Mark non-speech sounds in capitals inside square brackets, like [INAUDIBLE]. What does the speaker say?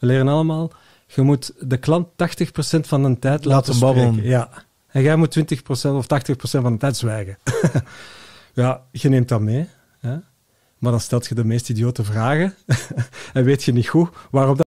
we leren allemaal, je moet de klant 80% van de tijd laten, babbelen. Ja. En jij moet 20% of 80% van de tijd zwijgen. [LAUGHS] ja, je neemt dat mee. Hè? Maar dan stelt je de meest idiote vragen [LAUGHS] en weet je niet goed waarom dat.